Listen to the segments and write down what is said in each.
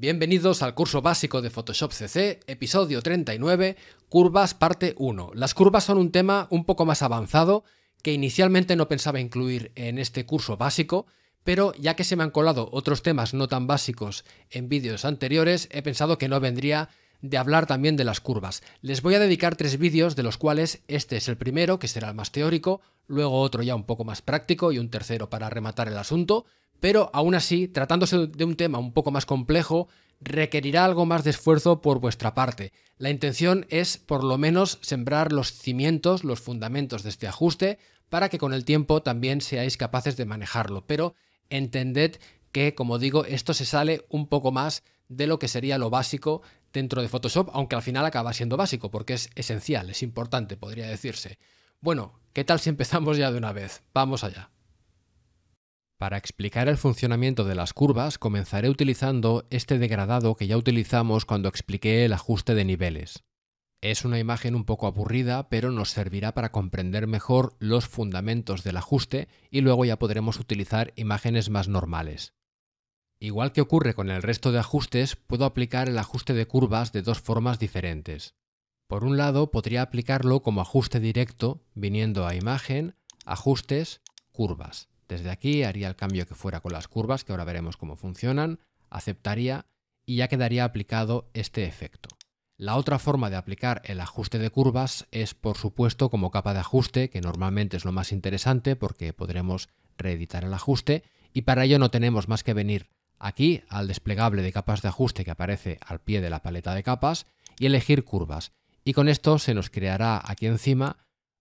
Bienvenidos al curso básico de Photoshop CC, episodio 39, Curvas parte 1. Las curvas son un tema un poco más avanzado que inicialmente no pensaba incluir en este curso básico, pero ya que se me han colado otros temas no tan básicos en vídeos anteriores, he pensado que no vendría de hablar también de las curvas. Les voy a dedicar tres vídeos, de los cuales este es el primero, que será el más teórico, luego otro ya un poco más práctico y un tercero para rematar el asunto, pero aún así, tratándose de un tema un poco más complejo, requerirá algo más de esfuerzo por vuestra parte. La intención es por lo menos sembrar los cimientos, los fundamentos de este ajuste, para que con el tiempo también seáis capaces de manejarlo, pero entended que, como digo, esto se sale un poco más de lo que sería lo básico dentro de Photoshop, aunque al final acaba siendo básico, porque es esencial, es importante, podría decirse. Bueno, ¿qué tal si empezamos ya de una vez? Vamos allá. Para explicar el funcionamiento de las curvas, comenzaré utilizando este degradado que ya utilizamos cuando expliqué el ajuste de niveles. Es una imagen un poco aburrida, pero nos servirá para comprender mejor los fundamentos del ajuste y luego ya podremos utilizar imágenes más normales. Igual que ocurre con el resto de ajustes, puedo aplicar el ajuste de curvas de dos formas diferentes. Por un lado, podría aplicarlo como ajuste directo, viniendo a Imagen, Ajustes, Curvas. Desde aquí haría el cambio que fuera con las curvas, que ahora veremos cómo funcionan, aceptaría y ya quedaría aplicado este efecto. La otra forma de aplicar el ajuste de curvas es, por supuesto, como capa de ajuste, que normalmente es lo más interesante porque podremos reeditar el ajuste y para ello no tenemos más que venir Aquí al desplegable de capas de ajuste que aparece al pie de la paleta de capas y elegir curvas. Y con esto se nos creará aquí encima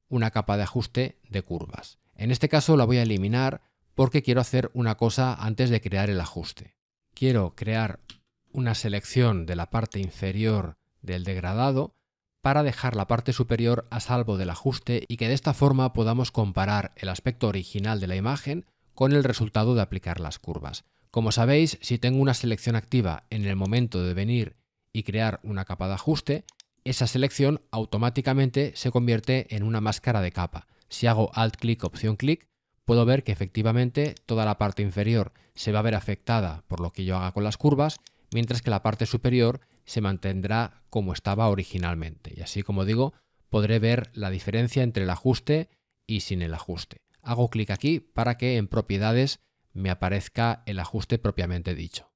una capa de ajuste de curvas. En este caso la voy a eliminar porque quiero hacer una cosa antes de crear el ajuste. Quiero crear una selección de la parte inferior del degradado para dejar la parte superior a salvo del ajuste y que de esta forma podamos comparar el aspecto original de la imagen con el resultado de aplicar las curvas. Como sabéis, si tengo una selección activa en el momento de venir y crear una capa de ajuste, esa selección automáticamente se convierte en una máscara de capa. Si hago alt clic opción clic, puedo ver que efectivamente toda la parte inferior se va a ver afectada por lo que yo haga con las curvas, mientras que la parte superior se mantendrá como estaba originalmente. Y así como digo, podré ver la diferencia entre el ajuste y sin el ajuste. Hago clic aquí para que en propiedades me aparezca el ajuste propiamente dicho.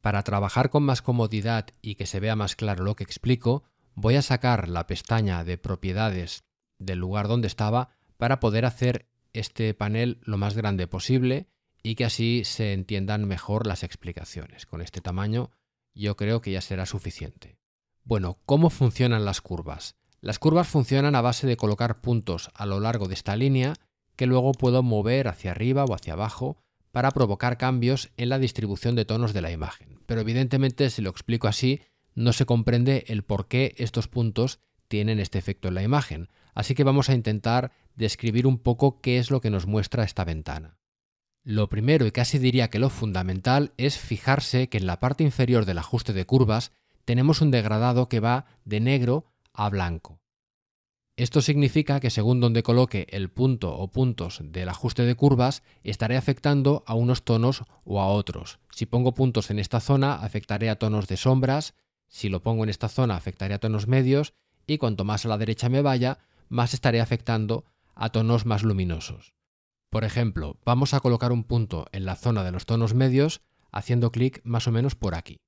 Para trabajar con más comodidad y que se vea más claro lo que explico, voy a sacar la pestaña de propiedades del lugar donde estaba para poder hacer este panel lo más grande posible y que así se entiendan mejor las explicaciones. Con este tamaño yo creo que ya será suficiente. Bueno, ¿cómo funcionan las curvas? Las curvas funcionan a base de colocar puntos a lo largo de esta línea que luego puedo mover hacia arriba o hacia abajo para provocar cambios en la distribución de tonos de la imagen. Pero evidentemente, si lo explico así, no se comprende el por qué estos puntos tienen este efecto en la imagen. Así que vamos a intentar describir un poco qué es lo que nos muestra esta ventana. Lo primero y casi diría que lo fundamental es fijarse que en la parte inferior del ajuste de curvas tenemos un degradado que va de negro a blanco. Esto significa que según donde coloque el punto o puntos del ajuste de curvas, estaré afectando a unos tonos o a otros. Si pongo puntos en esta zona, afectaré a tonos de sombras, si lo pongo en esta zona, afectaré a tonos medios, y cuanto más a la derecha me vaya, más estaré afectando a tonos más luminosos. Por ejemplo, vamos a colocar un punto en la zona de los tonos medios haciendo clic más o menos por aquí.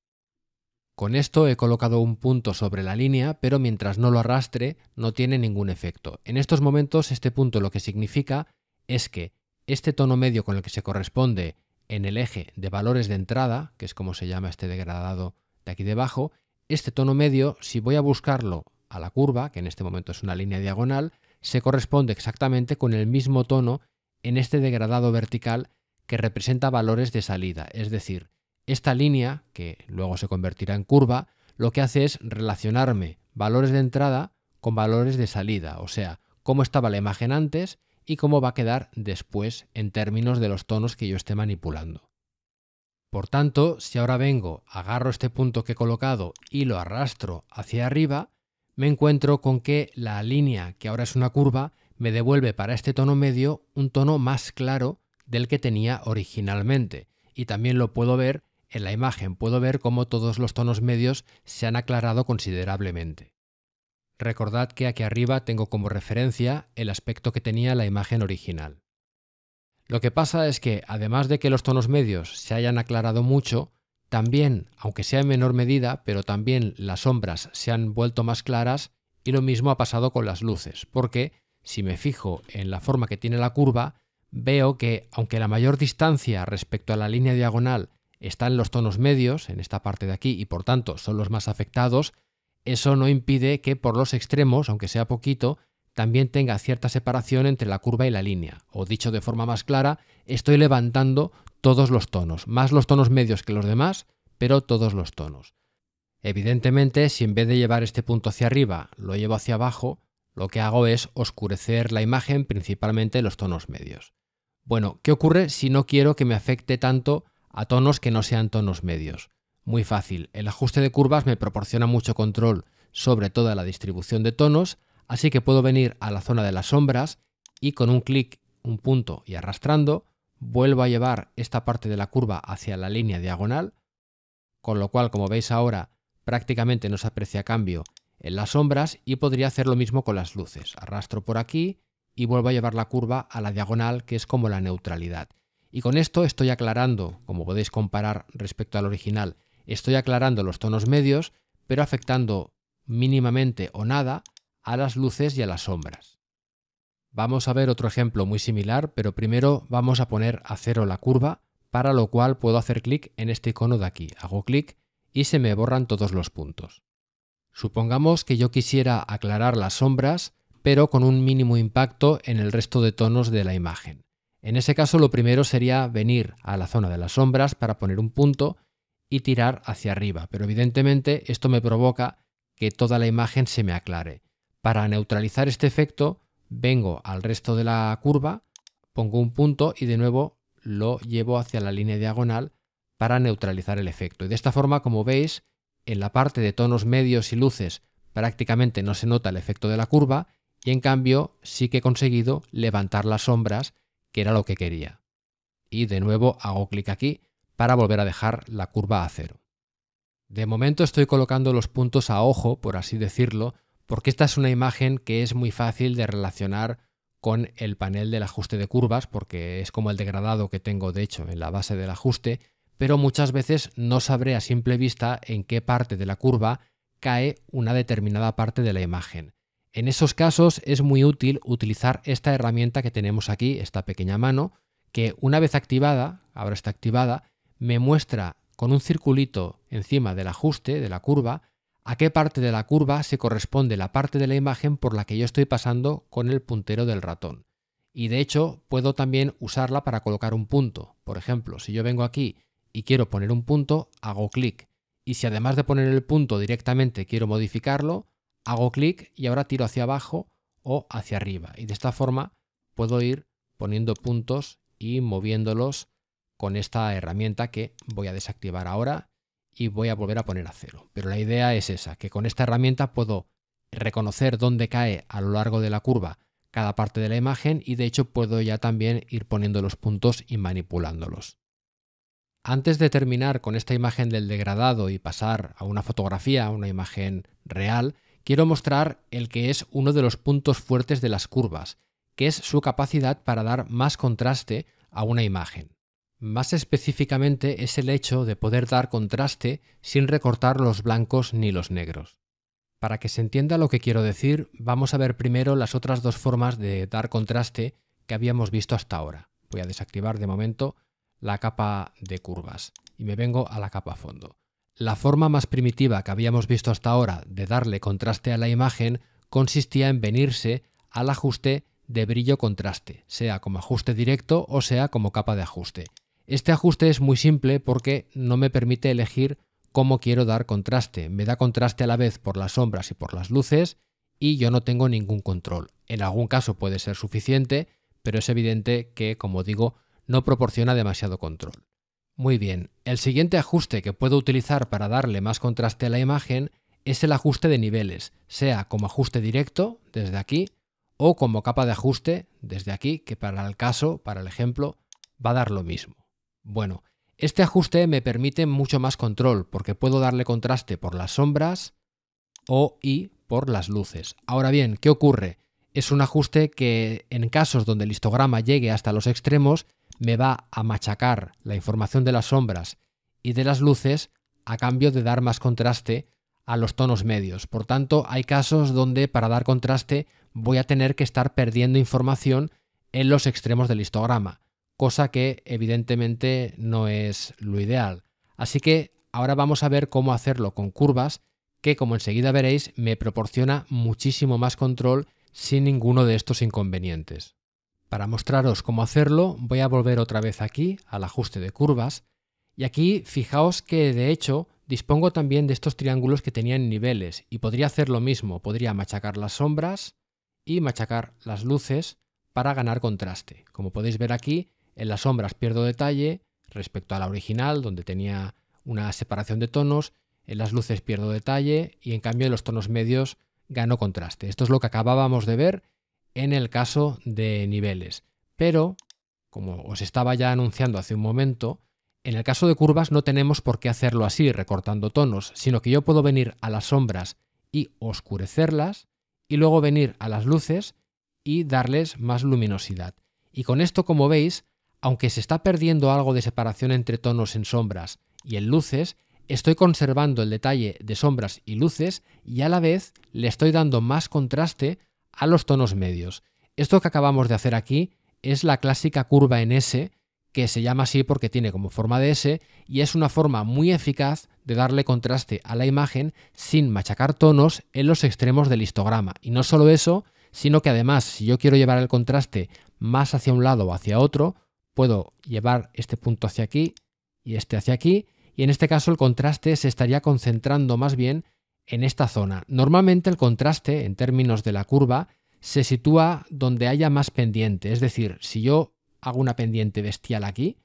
Con esto he colocado un punto sobre la línea, pero mientras no lo arrastre no tiene ningún efecto. En estos momentos este punto lo que significa es que este tono medio con el que se corresponde en el eje de valores de entrada, que es como se llama este degradado de aquí debajo, este tono medio, si voy a buscarlo a la curva, que en este momento es una línea diagonal, se corresponde exactamente con el mismo tono en este degradado vertical que representa valores de salida, es decir, esta línea, que luego se convertirá en curva, lo que hace es relacionarme valores de entrada con valores de salida, o sea, cómo estaba la imagen antes y cómo va a quedar después en términos de los tonos que yo esté manipulando. Por tanto, si ahora vengo, agarro este punto que he colocado y lo arrastro hacia arriba, me encuentro con que la línea, que ahora es una curva, me devuelve para este tono medio un tono más claro del que tenía originalmente, y también lo puedo ver en la imagen puedo ver cómo todos los tonos medios se han aclarado considerablemente. Recordad que aquí arriba tengo como referencia el aspecto que tenía la imagen original. Lo que pasa es que, además de que los tonos medios se hayan aclarado mucho, también, aunque sea en menor medida, pero también las sombras se han vuelto más claras y lo mismo ha pasado con las luces, porque si me fijo en la forma que tiene la curva, veo que, aunque la mayor distancia respecto a la línea diagonal están los tonos medios, en esta parte de aquí, y por tanto son los más afectados, eso no impide que por los extremos, aunque sea poquito, también tenga cierta separación entre la curva y la línea. O dicho de forma más clara, estoy levantando todos los tonos, más los tonos medios que los demás, pero todos los tonos. Evidentemente, si en vez de llevar este punto hacia arriba, lo llevo hacia abajo, lo que hago es oscurecer la imagen, principalmente los tonos medios. Bueno, ¿qué ocurre si no quiero que me afecte tanto a tonos que no sean tonos medios. Muy fácil, el ajuste de curvas me proporciona mucho control sobre toda la distribución de tonos, así que puedo venir a la zona de las sombras y con un clic, un punto y arrastrando, vuelvo a llevar esta parte de la curva hacia la línea diagonal, con lo cual, como veis ahora, prácticamente no se aprecia cambio en las sombras y podría hacer lo mismo con las luces. Arrastro por aquí y vuelvo a llevar la curva a la diagonal, que es como la neutralidad. Y con esto estoy aclarando, como podéis comparar respecto al original, estoy aclarando los tonos medios, pero afectando mínimamente o nada a las luces y a las sombras. Vamos a ver otro ejemplo muy similar, pero primero vamos a poner a cero la curva, para lo cual puedo hacer clic en este icono de aquí. Hago clic y se me borran todos los puntos. Supongamos que yo quisiera aclarar las sombras, pero con un mínimo impacto en el resto de tonos de la imagen. En ese caso lo primero sería venir a la zona de las sombras para poner un punto y tirar hacia arriba, pero evidentemente esto me provoca que toda la imagen se me aclare. Para neutralizar este efecto, vengo al resto de la curva, pongo un punto y de nuevo lo llevo hacia la línea diagonal para neutralizar el efecto. Y de esta forma, como veis, en la parte de tonos medios y luces prácticamente no se nota el efecto de la curva y en cambio sí que he conseguido levantar las sombras que era lo que quería. Y de nuevo hago clic aquí para volver a dejar la curva a cero. De momento estoy colocando los puntos a ojo, por así decirlo, porque esta es una imagen que es muy fácil de relacionar con el panel del ajuste de curvas, porque es como el degradado que tengo de hecho en la base del ajuste, pero muchas veces no sabré a simple vista en qué parte de la curva cae una determinada parte de la imagen. En esos casos es muy útil utilizar esta herramienta que tenemos aquí, esta pequeña mano, que una vez activada, ahora está activada, me muestra con un circulito encima del ajuste de la curva a qué parte de la curva se corresponde la parte de la imagen por la que yo estoy pasando con el puntero del ratón. Y de hecho puedo también usarla para colocar un punto. Por ejemplo, si yo vengo aquí y quiero poner un punto, hago clic. Y si además de poner el punto directamente quiero modificarlo, hago clic y ahora tiro hacia abajo o hacia arriba. Y de esta forma puedo ir poniendo puntos y moviéndolos con esta herramienta que voy a desactivar ahora y voy a volver a poner a cero. Pero la idea es esa, que con esta herramienta puedo reconocer dónde cae a lo largo de la curva cada parte de la imagen y de hecho puedo ya también ir poniendo los puntos y manipulándolos. Antes de terminar con esta imagen del degradado y pasar a una fotografía, a una imagen real, quiero mostrar el que es uno de los puntos fuertes de las curvas, que es su capacidad para dar más contraste a una imagen. Más específicamente es el hecho de poder dar contraste sin recortar los blancos ni los negros. Para que se entienda lo que quiero decir, vamos a ver primero las otras dos formas de dar contraste que habíamos visto hasta ahora. Voy a desactivar de momento la capa de curvas y me vengo a la capa fondo. La forma más primitiva que habíamos visto hasta ahora de darle contraste a la imagen consistía en venirse al ajuste de brillo contraste, sea como ajuste directo o sea como capa de ajuste. Este ajuste es muy simple porque no me permite elegir cómo quiero dar contraste. Me da contraste a la vez por las sombras y por las luces y yo no tengo ningún control. En algún caso puede ser suficiente, pero es evidente que, como digo, no proporciona demasiado control. Muy bien, el siguiente ajuste que puedo utilizar para darle más contraste a la imagen es el ajuste de niveles, sea como ajuste directo, desde aquí, o como capa de ajuste, desde aquí, que para el caso, para el ejemplo, va a dar lo mismo. Bueno, este ajuste me permite mucho más control, porque puedo darle contraste por las sombras o y por las luces. Ahora bien, ¿qué ocurre? Es un ajuste que en casos donde el histograma llegue hasta los extremos, me va a machacar la información de las sombras y de las luces a cambio de dar más contraste a los tonos medios. Por tanto, hay casos donde para dar contraste voy a tener que estar perdiendo información en los extremos del histograma, cosa que evidentemente no es lo ideal. Así que ahora vamos a ver cómo hacerlo con curvas, que como enseguida veréis me proporciona muchísimo más control sin ninguno de estos inconvenientes. Para mostraros cómo hacerlo voy a volver otra vez aquí al ajuste de curvas y aquí fijaos que de hecho dispongo también de estos triángulos que tenían niveles y podría hacer lo mismo, podría machacar las sombras y machacar las luces para ganar contraste. Como podéis ver aquí, en las sombras pierdo detalle respecto a la original donde tenía una separación de tonos, en las luces pierdo detalle y en cambio en los tonos medios gano contraste. Esto es lo que acabábamos de ver en el caso de niveles. Pero, como os estaba ya anunciando hace un momento, en el caso de curvas no tenemos por qué hacerlo así, recortando tonos, sino que yo puedo venir a las sombras y oscurecerlas, y luego venir a las luces y darles más luminosidad. Y con esto, como veis, aunque se está perdiendo algo de separación entre tonos en sombras y en luces, estoy conservando el detalle de sombras y luces y a la vez le estoy dando más contraste a los tonos medios. Esto que acabamos de hacer aquí es la clásica curva en S, que se llama así porque tiene como forma de S y es una forma muy eficaz de darle contraste a la imagen sin machacar tonos en los extremos del histograma. Y no solo eso, sino que además si yo quiero llevar el contraste más hacia un lado o hacia otro, puedo llevar este punto hacia aquí y este hacia aquí, y en este caso el contraste se estaría concentrando más bien en esta zona. Normalmente el contraste en términos de la curva se sitúa donde haya más pendiente, es decir, si yo hago una pendiente bestial aquí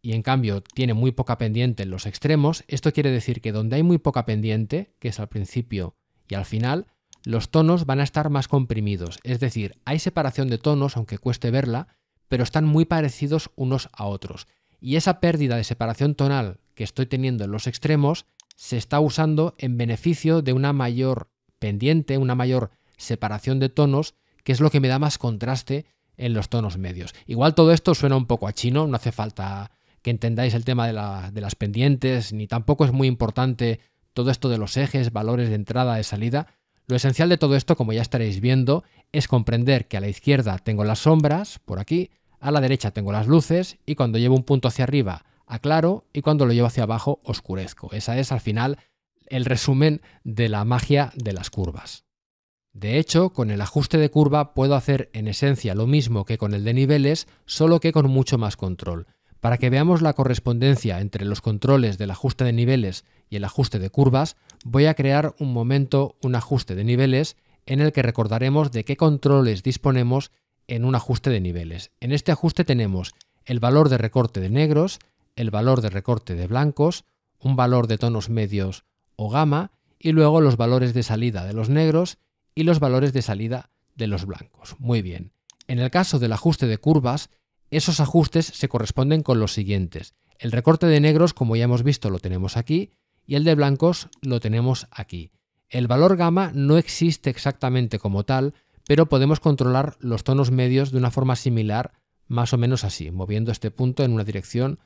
y en cambio tiene muy poca pendiente en los extremos, esto quiere decir que donde hay muy poca pendiente, que es al principio y al final, los tonos van a estar más comprimidos, es decir, hay separación de tonos, aunque cueste verla, pero están muy parecidos unos a otros. Y esa pérdida de separación tonal que estoy teniendo en los extremos se está usando en beneficio de una mayor pendiente, una mayor separación de tonos, que es lo que me da más contraste en los tonos medios. Igual todo esto suena un poco a chino, no hace falta que entendáis el tema de, las pendientes, ni tampoco es muy importante todo esto de los ejes, valores de entrada, de salida. Lo esencial de todo esto, como ya estaréis viendo, es comprender que a la izquierda tengo las sombras, por aquí, a la derecha tengo las luces, y cuando llevo un punto hacia arriba aclaro y cuando lo llevo hacia abajo oscurezco. Esa es al final el resumen de la magia de las curvas. De hecho, con el ajuste de curva puedo hacer en esencia lo mismo que con el de niveles, solo que con mucho más control. Para que veamos la correspondencia entre los controles del ajuste de niveles y el ajuste de curvas, voy a crear un momento, un ajuste de niveles, en el que recordaremos de qué controles disponemos en un ajuste de niveles. En este ajuste tenemos el valor de recorte de negros, el valor de recorte de blancos, un valor de tonos medios o gamma, y luego los valores de salida de los negros y los valores de salida de los blancos. Muy bien. En el caso del ajuste de curvas, esos ajustes se corresponden con los siguientes. El recorte de negros, como ya hemos visto, lo tenemos aquí y el de blancos lo tenemos aquí. El valor gamma no existe exactamente como tal, pero podemos controlar los tonos medios de una forma similar, más o menos así, moviendo este punto en una dirección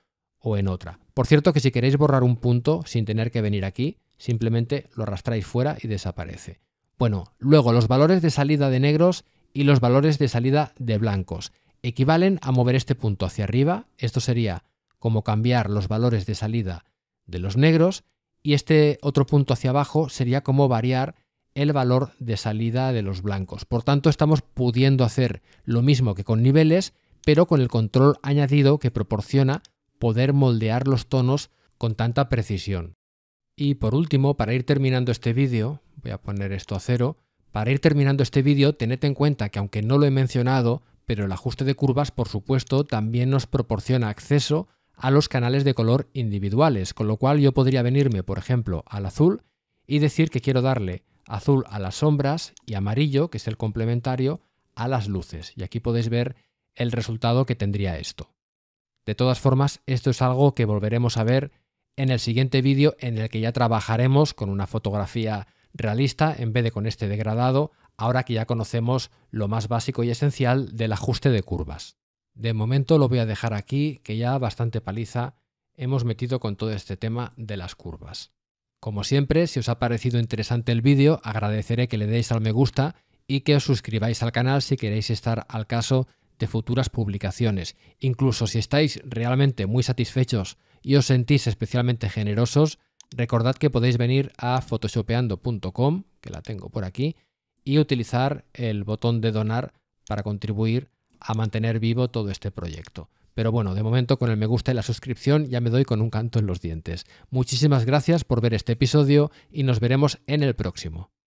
o en otra. Por cierto que si queréis borrar un punto sin tener que venir aquí, simplemente lo arrastráis fuera y desaparece. Bueno, luego los valores de salida de negros y los valores de salida de blancos equivalen a mover este punto hacia arriba, esto sería como cambiar los valores de salida de los negros, y este otro punto hacia abajo sería como variar el valor de salida de los blancos. Por tanto, estamos pudiendo hacer lo mismo que con niveles, pero con el control añadido que proporciona poder moldear los tonos con tanta precisión. Y por último, para ir terminando este vídeo, voy a poner esto a cero, para ir terminando este vídeo, tened en cuenta que aunque no lo he mencionado, pero el ajuste de curvas, por supuesto, también nos proporciona acceso a los canales de color individuales, con lo cual yo podría venirme, por ejemplo, al azul y decir que quiero darle azul a las sombras y amarillo, que es el complementario, a las luces. Y aquí podéis ver el resultado que tendría esto. De todas formas, esto es algo que volveremos a ver en el siguiente vídeo en el que ya trabajaremos con una fotografía realista en vez de con este degradado, ahora que ya conocemos lo más básico y esencial del ajuste de curvas. De momento lo voy a dejar aquí, que ya bastante paliza hemos metido con todo este tema de las curvas. Como siempre, si os ha parecido interesante el vídeo, agradeceré que le deis al me gusta y que os suscribáis al canal si queréis estar al caso futuras publicaciones. Incluso si estáis realmente muy satisfechos y os sentís especialmente generosos, recordad que podéis venir a photoshopeando.com, que la tengo por aquí, y utilizar el botón de donar para contribuir a mantener vivo todo este proyecto. Pero bueno, de momento con el me gusta y la suscripción ya me doy con un canto en los dientes. Muchísimas gracias por ver este episodio y nos veremos en el próximo.